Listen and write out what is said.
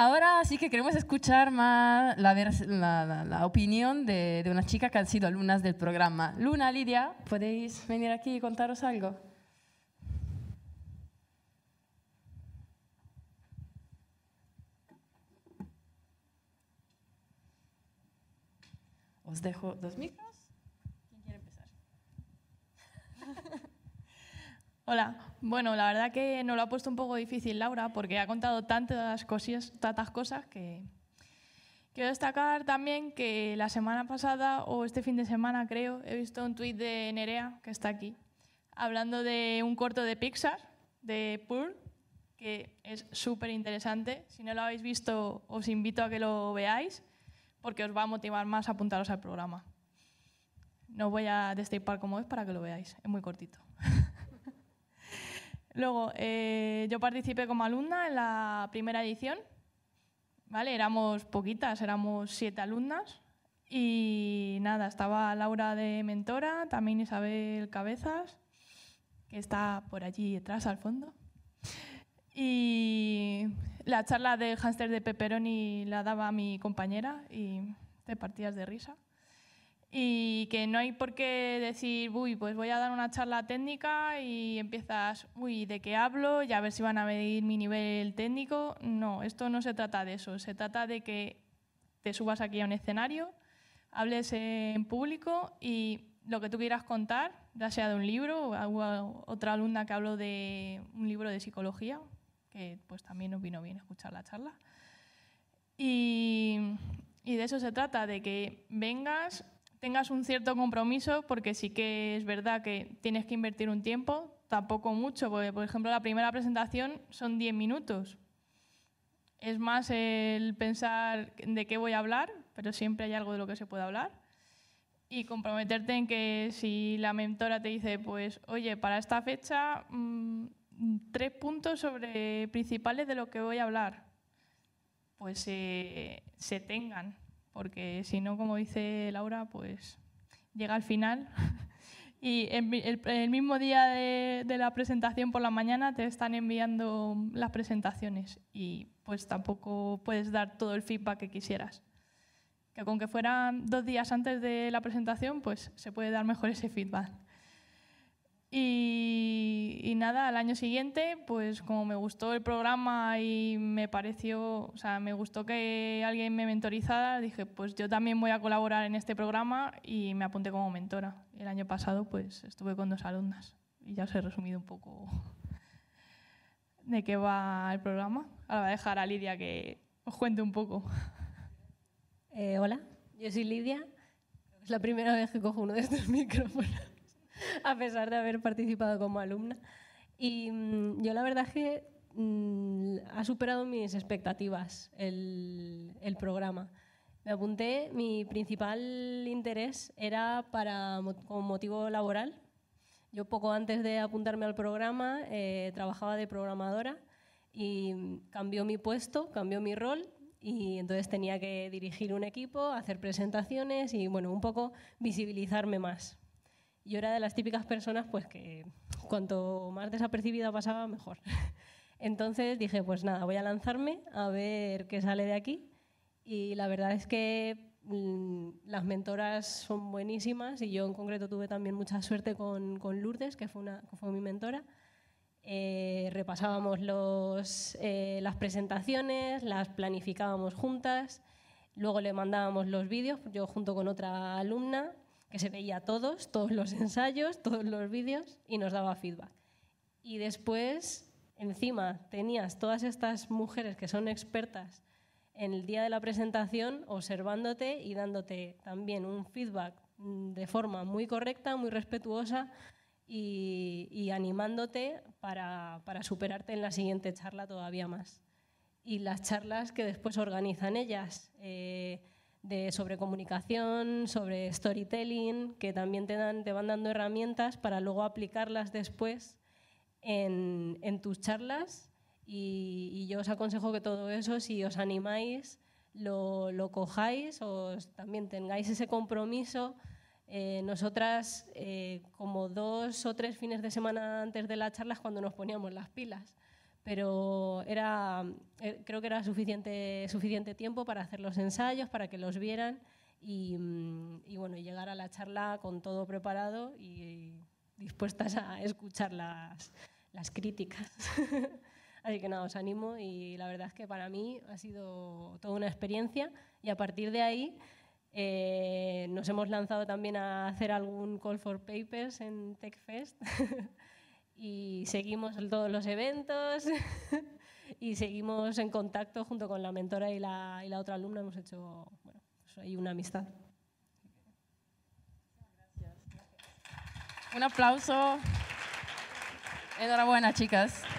Ahora sí que queremos escuchar más la, opinión de, una chica que han sido alumnas del programa. Luna, Lidia, ¿podéis venir aquí y contaros algo? Os dejo dos minutos. Hola, bueno, la verdad que nos lo ha puesto un poco difícil Laura porque ha contado tantas, cosas, que... Quiero destacar también que la semana pasada o este fin de semana creo he visto un tuit de Nerea, que está aquí, hablando de un corto de Pixar, de Pearl, que es súper interesante. Si no lo habéis visto, os invito a que lo veáis porque os va a motivar más a apuntaros al programa. No voy a destapar cómo es para que lo veáis, es muy cortito. Luego, eh, yo participé como alumna en la primera edición, ¿vale? Éramos poquitas, éramos siete alumnas y nada, estaba Laura de mentora, también Isabel Cabezas, que está por allí detrás al fondo. Y la charla de hámster de Pepperoni la daba mi compañera y te partías de risa y que no hay por qué decir, uy, pues voy a dar una charla técnica y empiezas, uy, ¿de qué hablo? Y a ver si van a medir mi nivel técnico. No, esto no se trata de eso, se trata de que te subas aquí a un escenario, hables en público y lo que tú quieras contar, ya sea de un libro, o otra alumna que habló de un libro de psicología, que pues también nos vino bien escuchar la charla. y de eso se trata, de que vengas tengas un cierto compromiso, porque sí que es verdad que tienes que invertir un tiempo, tampoco mucho, porque por ejemplo la primera presentación son 10 minutos. Es más el pensar de qué voy a hablar, pero siempre hay algo de lo que se puede hablar. Y comprometerte en que si la mentora te dice, pues, oye, para esta fecha, mm, tres puntos sobre principales de lo que voy a hablar, pues eh, se tengan porque si no, como dice Laura, pues llega al final y el, el, mismo día de, de, la presentación por la mañana te están enviando las presentaciones y pues tampoco puedes dar todo el feedback que quisieras. Que con que fueran dos días antes de la presentación, pues se puede dar mejor ese feedback. Y, nada, al año siguiente, pues como me gustó el programa y me pareció, o sea, me gustó que alguien me mentorizara, dije, pues yo también voy a colaborar en este programa y me apunté como mentora. El año pasado, pues estuve con dos alumnas y ya os he resumido un poco de qué va el programa. Ahora voy a dejar a Lidia que os cuente un poco. Eh, hola, yo soy Lidia. Es la primera vez que cojo uno de estos micrófonos. a pesar de haber participado como alumna. Y mm, yo la verdad es que mm, ha superado mis expectativas el, programa. Me apunté, mi principal interés era para, como motivo laboral. Yo poco antes de apuntarme al programa eh, trabajaba de programadora y cambió mi puesto, cambió mi rol y entonces tenía que dirigir un equipo, hacer presentaciones y bueno, un poco visibilizarme más. Yo era de las típicas personas pues que cuanto más desapercibida pasaba, mejor. Entonces dije, pues nada, voy a lanzarme a ver qué sale de aquí. Y la verdad es que mm, las mentoras son buenísimas y yo en concreto tuve también mucha suerte con, con Lourdes, que fue, una, fue mi mentora. Eh, repasábamos los, eh, las presentaciones, las planificábamos juntas, luego le mandábamos los vídeos, yo junto con otra alumna, que se veía todos, todos los ensayos, todos los vídeos y nos daba feedback. Y después, encima, tenías todas estas mujeres que son expertas en el día de la presentación observándote y dándote también un feedback mm, de forma muy correcta, muy respetuosa y, animándote para, superarte en la siguiente charla todavía más. Y las charlas que después organizan ellas. Eh, de, sobre comunicación, sobre storytelling, que también te, van dando herramientas para luego aplicarlas después en, tus charlas. Y, yo os aconsejo que todo eso, si os animáis, lo, cojáis, o también tengáis ese compromiso. Eh, nosotras, eh, como dos o tres fines de semana antes de las charlas, cuando nos poníamos las pilas pero era, eh, creo que era suficiente, suficiente tiempo para hacer los ensayos, para que los vieran y, mm, y bueno, llegar a la charla con todo preparado y dispuestas a escuchar las, las críticas. Así que nada, os animo y la verdad es que para mí ha sido toda una experiencia y a partir de ahí eh, nos hemos lanzado también a hacer algún call for papers en TechFest y seguimos todos los eventos y seguimos en contacto junto con la mentora y la, y la otra alumna. Hemos hecho bueno, pues una amistad. Un aplauso. Enhorabuena, chicas.